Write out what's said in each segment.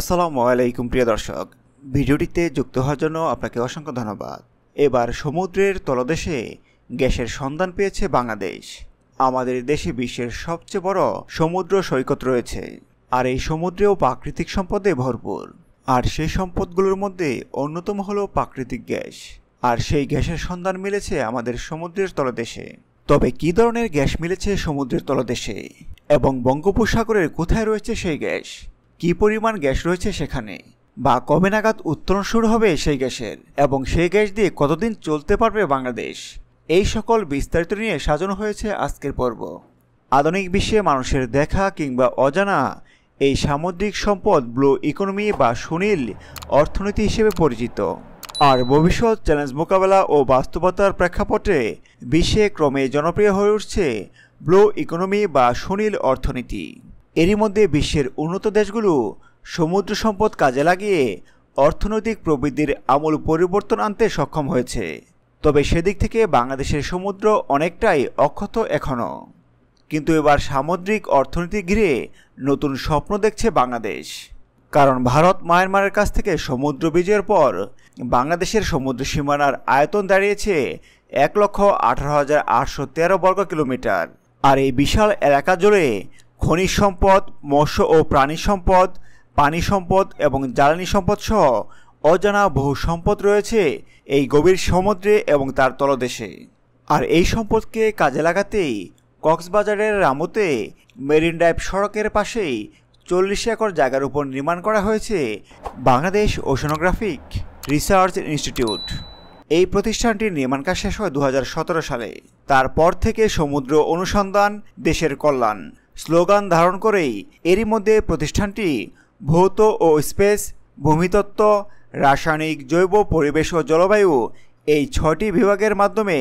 আসসালামু আলাইকুম প্রিয় দর্শক ভিডিওটিতে যুক্ত হওয়ার জন্য আপনাকে অসংখ্য ধন্যবাদ এবার সমুদ্রের তলদেশে গ্যাসের সন্ধান পেয়েছে বাংলাদেশ আমাদের দেশে বিশ্বের সবচেয়ে বড় সমুদ্র সৈকত রয়েছে আর এই সমুদ্রেও প্রাকৃতিক সম্পদে ভরপুর আর সেই সম্পদগুলোর মধ্যে অন্যতম হলো প্রাকৃতিক গ্যাস আর সেই গ্যাসের সন্ধান মিলেছে আমাদের সমুদ্রের তলদেশে তবে কি ধরনের গ্যাস মিলেছে সমুদ্রের তলদেশে এবং বঙ্গোপসাগরের কোথায় রয়েছে সেই গ্যাস কি পরিমাণ গ্যাস রয়েছে সেখানে বা কবে নাগাদ উত্তরণ শুরু হবে সেই গ্যাসের এবং সেই গ্যাস দিয়ে কতদিন চলতে পারবে বাংলাদেশ এই সকল বিস্তারিত নিয়ে সাজানো হয়েছে আজকের পর্ব আধুনিক বিশ্বে মানুষের দেখা কিংবা অজানা এই সামুদ্রিক সম্পদ ব্লু ইকোনমি বা সুনীল অর্থনীতি হিসেবে পরিচিত আর ভবিষ্যৎ চ্যালেঞ্জ মোকাবেলা ও বাস্তবতার প্রেক্ষাপটে বিশ্বে ক্রমে জনপ্রিয় হয়ে উঠছে ব্লু ইকোনমি বা সুনীল অর্থনীতি এরই মধ্যে বিশ্বের উন্নত দেশগুলো সমুদ্র সম্পদ কাজে লাগিয়ে অর্থনৈতিক প্রবৃদ্ধির আমূল পরিবর্তন আনতে সক্ষম হয়েছে তবে সেদিক থেকে বাংলাদেশের সমুদ্র অনেকটাই অক্ষত এখনও কিন্তু এবার সামুদ্রিক অর্থনীতি ঘিরে নতুন স্বপ্ন দেখছে বাংলাদেশ কারণ ভারত মায়ানমারের কাছ থেকে সমুদ্র বিজয়ের পর বাংলাদেশের সমুদ্র সীমানার আয়তন দাঁড়িয়েছে এক লক্ষ আঠারো হাজার আটশো তেরো বর্গ কিলোমিটার আর এই বিশাল এলাকা জুড়ে খনিজ সম্পদ মৎস্য ও প্রাণী সম্পদ পানি সম্পদ এবং জ্বালানি সম্পদ সহ অজানা বহু সম্পদ রয়েছে এই গভীর সমুদ্রে এবং তার তলদেশে আর এই সম্পদকে কাজে লাগাতেই কক্সবাজারের রামুতে মেরিন ড্রাইভ সড়কের পাশেই চল্লিশ একর জায়গার উপর নির্মাণ করা হয়েছে বাংলাদেশ ওশনোগ্রাফিক রিসার্চ ইনস্টিটিউট এই প্রতিষ্ঠানটির নির্মাণ কাজ শেষ হয় দু সালে তারপর থেকে সমুদ্র অনুসন্ধান দেশের কল্যাণ স্লোগান ধারণ করেই এরই মধ্যে প্রতিষ্ঠানটি ভৌত ও স্পেস ভূমিতত্ত্ব রাসায়নিক জৈব পরিবেশ ও জলবায়ু এই ছটি বিভাগের মাধ্যমে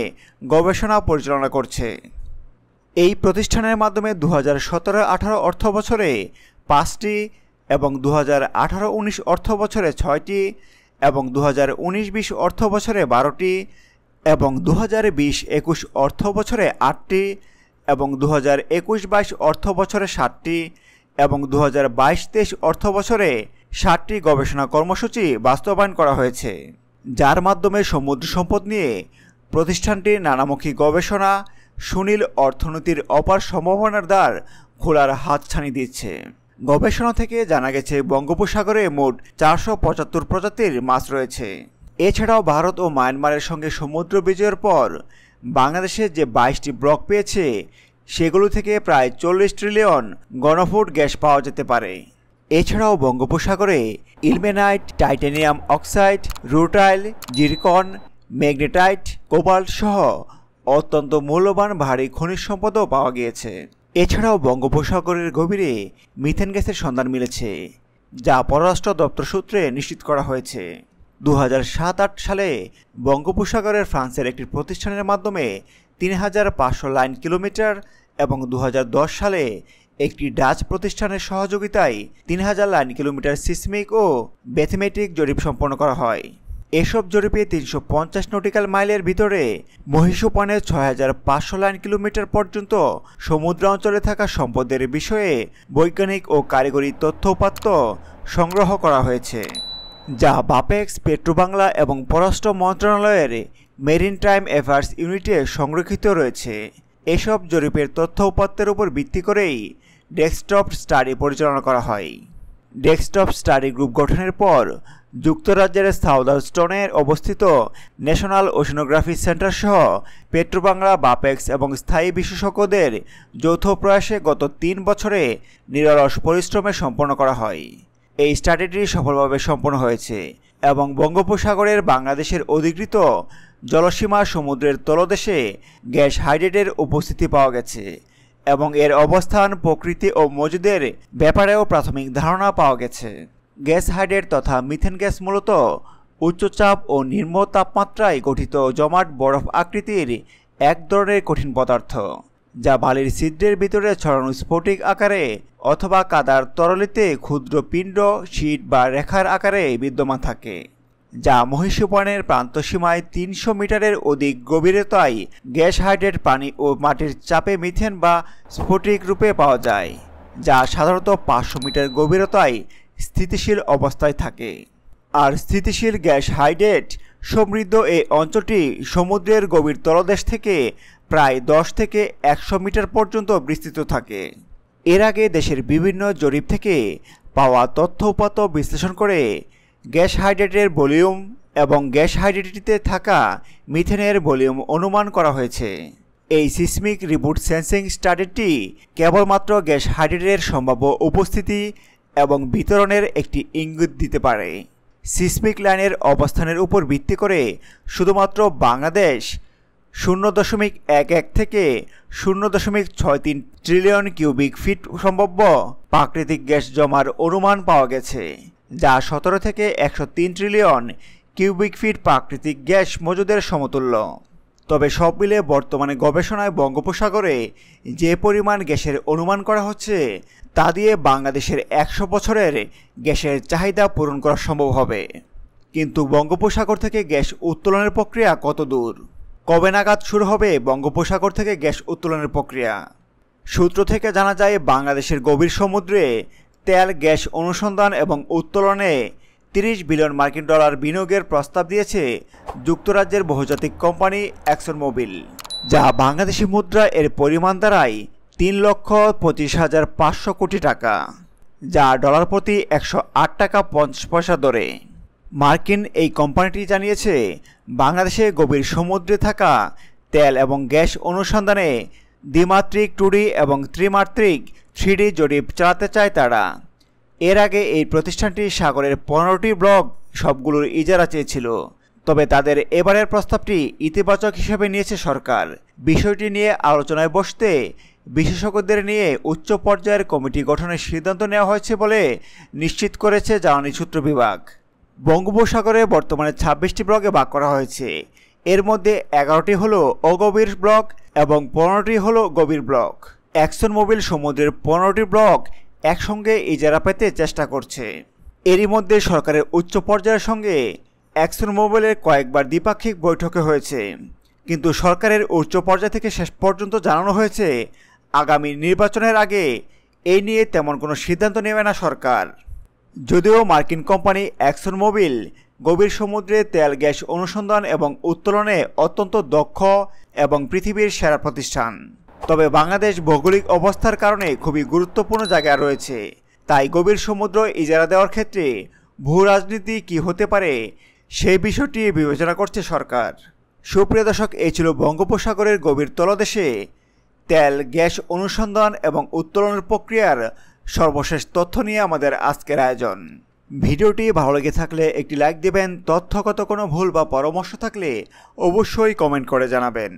গবেষণা পরিচালনা করছে এই প্রতিষ্ঠানের মাধ্যমে দু হাজার সতেরো আঠারো অর্থ বছরে পাঁচটি এবং দু হাজার আঠারো উনিশ অর্থ বছরে ছয়টি এবং দু হাজার উনিশ বিশ অর্থ বছরে বারোটি এবং দু হাজার বিশ একুশ অর্থ বছরে আটটি এবং দু হাজার একুশ বাইশ অর্থ বছরে সাতটি এবং দু হাজার বাইশ তেইশ অর্থ বছরে ষাটটি গবেষণা কর্মসূচি বাস্তবায়ন করা হয়েছে যার মাধ্যমে সমুদ্র সম্পদ নিয়ে প্রতিষ্ঠানটির নানামুখী গবেষণা সুনীল অর্থনীতির অপার সম্ভাবনার দ্বার খোলার হাতছানি দিচ্ছে গবেষণা থেকে জানা গেছে বঙ্গোপসাগরে মোট চারশো পঁচাত্তর প্রজাতির মাছ রয়েছে এছাড়াও ভারত ও মায়ানমারের সঙ্গে সমুদ্র বিজয়ের পর বাংলাদেশে যে বাইশটি ব্লক পেয়েছে সেগুলো থেকে প্রায় চল্লিশ ট্রিলিয়ন গণফুট গ্যাস পাওয়া যেতে পারে এছাড়াও বঙ্গোপসাগরে ilmenite titanium oxide rutile zircon magnetite cobalt সহ অত্যন্ত মূল্যবান ভারী খনিজ সম্পদও পাওয়া গিয়েছে এছাড়াও বঙ্গোপসাগরের গভীরে মিথেন গ্যাসের সন্ধান মিলেছে যা পররাষ্ট্র দপ্তর সূত্রে নিশ্চিত করা হয়েছে দু সালে বঙ্গোপসাগরের ফ্রান্সের একটি প্রতিষ্ঠানের মাধ্যমে তিন হাজার পাঁচশো লাইন কিলোমিটার এবং দু সালে একটি ডাচ প্রতিষ্ঠানের সহযোগিতায় তিন হাজার লাইন কিলোমিটার সিসমিক ও ব্যাথমেটিক জরিপ সম্পন্ন করা হয় এসব জরিপে তিনশো পঞ্চাশ নটিক্যাল মাইলের ভিতরে মহিষোপানে ছয় হাজার পাঁচশো লাইন কিলোমিটার পর্যন্ত সমুদ্র অঞ্চলে থাকা সম্পদের বিষয়ে বৈজ্ঞানিক ও কারিগরি তথ্য উপাত্ত সংগ্রহ করা হয়েছে যা বাপেক্স পেট্রোবাংলা এবং পররাষ্ট্র মন্ত্রণালয়ের মেরিন টাইম অ্যাফেয়ার্স ইউনিটে সংরক্ষিত রয়েছে এসব জরিপের তথ্য উপাত্তের উপর ভিত্তি করেই ডেস্কটপ স্টাডি পরিচালনা করা হয় ডেস্কটপ স্টাডি গ্রুপ গঠনের পর যুক্তরাজ্যের সাউদার্স্টনের অবস্থিত ন্যাশনাল ওশনোগ্রাফি সেন্টার সহ পেট্রোবাংলা বাপেক্স এবং স্থায়ী বিশেষজ্ঞদের যৌথ প্রয়াসে গত তিন বছরে নিরলস পরিশ্রমে সম্পন্ন করা হয় এই স্ট্র্যাটেজি সফলভাবে সম্পন্ন হয়েছে এবং বঙ্গোপসাগরের বাংলাদেশের অধিকৃত জলসীমা সমুদ্রের তলদেশে গ্যাস হাইড্রেটের উপস্থিতি পাওয়া গেছে এবং এর অবস্থান প্রকৃতি ও মজুদের ব্যাপারেও প্রাথমিক ধারণা পাওয়া গেছে গ্যাস হাইড্রেট তথা মিথেন গ্যাস মূলত উচ্চচাপ ও নিম্ন তাপমাত্রায় গঠিত জমাট বরফ আকৃতির এক ধরনের কঠিন পদার্থ যা বালির ছিদ্রের ভিতরে ছড়ানো স্ফটিক আকারে অথবা কাদার তরলিতে ক্ষুদ্র পিণ্ড শীট বা রেখার আকারে বিদ্যমান থাকে যা মহিষুপানের প্রান্তসীমায় তিনশো মিটারের অধিক গভীরতায় গ্যাস হাইড্রেট পানি ও মাটির চাপে মিথেন বা স্ফটিক রূপে পাওয়া যায় যা সাধারণত পাঁচশো মিটার গভীরতায় স্থিতিশীল অবস্থায় থাকে আর স্থিতিশীল গ্যাস হাইড্রেট সমৃদ্ধ এই অঞ্চলটি সমুদ্রের গভীর তলদেশ থেকে প্রায় দশ থেকে একশো মিটার পর্যন্ত বিস্তৃত থাকে এর আগে দেশের বিভিন্ন জরিপ থেকে পাওয়া তথ্য উপাত বিশ্লেষণ করে গ্যাস হাইড্রেটের ভলিউম এবং গ্যাস হাইড্রেটটিতে থাকা মিথেনের ভলিউম অনুমান করা হয়েছে এই সিসমিক রিবুট সেন্সিং স্টাডিটি কেবলমাত্র গ্যাস হাইড্রেটের সম্ভাব্য উপস্থিতি এবং বিতরণের একটি ইঙ্গিত দিতে পারে সিসমিক লাইনের অবস্থানের উপর ভিত্তি করে শুধুমাত্র বাংলাদেশ শূন্য দশমিক এক এক থেকে শূন্য দশমিক ছয় তিন ট্রিলিয়ন কিউবিক ফিট সম্ভাব্য প্রাকৃতিক গ্যাস জমার অনুমান পাওয়া গেছে যা সতেরো থেকে একশো তিন ট্রিলিয়ন কিউবিক ফিট প্রাকৃতিক গ্যাস মজুদের সমতুল্য তবে সব মিলে বর্তমানে গবেষণায় বঙ্গোপসাগরে যে পরিমাণ গ্যাসের অনুমান করা হচ্ছে তা দিয়ে বাংলাদেশের একশো বছরের গ্যাসের চাহিদা পূরণ করা সম্ভব হবে কিন্তু বঙ্গোপসাগর থেকে গ্যাস উত্তোলনের প্রক্রিয়া কত দূর কবে নাগাদ শুরু হবে বঙ্গোপসাগর থেকে গ্যাস উত্তোলনের প্রক্রিয়া সূত্র থেকে জানা যায় বাংলাদেশের গভীর সমুদ্রে তেল গ্যাস অনুসন্ধান এবং উত্তোলনে তিরিশ বিলিয়ন মার্কিন ডলার বিনিয়োগের প্রস্তাব দিয়েছে যুক্তরাজ্যের বহুজাতিক কোম্পানি অ্যাকশন মোবিল যা বাংলাদেশি মুদ্রা এর পরিমাণ দ্বারাই তিন লক্ষ পঁচিশ হাজার পাঁচশো কোটি টাকা যা ডলার প্রতি একশো আট টাকা পঞ্চাশ পয়সা দরে মার্কিন এই কোম্পানিটি জানিয়েছে বাংলাদেশে গভীর সমুদ্রে থাকা তেল এবং গ্যাস অনুসন্ধানে দ্বিমাত্রিক টুডি এবং ত্রিমাত্রিক থ্রিডি জরিপ চালাতে চায় তারা এর আগে এই প্রতিষ্ঠানটি সাগরের পনেরোটি ব্লক সবগুলোর ইজারা চেয়েছিল তবে তাদের এবারের প্রস্তাবটি ইতিবাচক হিসেবে নিয়েছে সরকার বিষয়টি নিয়ে আলোচনায় বসতে বিশেষজ্ঞদের নিয়ে উচ্চ পর্যায়ের কমিটি গঠনের সিদ্ধান্ত নেওয়া হয়েছে বলে নিশ্চিত করেছে জ্বালানি সূত্র বিভাগ বঙ্গোপসাগরে বর্তমানে ছাব্বিশটি ব্লকে ভাগ করা হয়েছে এর মধ্যে এগারোটি হল অগভীর ব্লক এবং পনেরোটি হল গভীর ব্লক অ্যাকশন মোবিল সমুদ্রের পনেরোটি ব্লক একসঙ্গে ইজারা পেতে চেষ্টা করছে এরই মধ্যে সরকারের উচ্চ পর্যায়ের সঙ্গে অ্যাকশন মোবাইলের কয়েকবার দ্বিপাক্ষিক বৈঠকে হয়েছে কিন্তু সরকারের উচ্চ পর্যায় থেকে শেষ পর্যন্ত জানানো হয়েছে আগামী নির্বাচনের আগে এই নিয়ে তেমন কোনো সিদ্ধান্ত নেবে না সরকার যদিও মার্কিন কোম্পানি অ্যাকশন মোবিল গভীর সমুদ্রে তেল গ্যাস অনুসন্ধান এবং উত্তোলনে অত্যন্ত দক্ষ এবং পৃথিবীর সেরা প্রতিষ্ঠান তবে বাংলাদেশ ভৌগোলিক অবস্থার কারণে খুবই গুরুত্বপূর্ণ জায়গা রয়েছে তাই গভীর সমুদ্র ইজারা দেওয়ার ক্ষেত্রে ভূ রাজনীতি কী হতে পারে সেই বিষয়টি বিবেচনা করছে সরকার সুপ্রিয় দর্শক এই ছিল বঙ্গোপসাগরের গভীর তলদেশে তেল গ্যাস অনুসন্ধান এবং উত্তোলনের প্রক্রিয়ার সর্বশেষ তথ্য নিয়ে আমাদের আজকের আয়োজন ভিডিওটি ভালো লেগে থাকলে একটি লাইক দেবেন তথ্যগত কোনো ভুল বা পরামর্শ থাকলে অবশ্যই কমেন্ট করে জানাবেন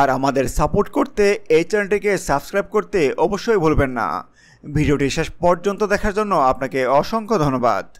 আর আমাদের সাপোর্ট করতে এই চ্যানেলটিকে সাবস্ক্রাইব করতে অবশ্যই ভুলবেন না ভিডিওটি শেষ পর্যন্ত দেখার জন্য আপনাকে অসংখ্য ধন্যবাদ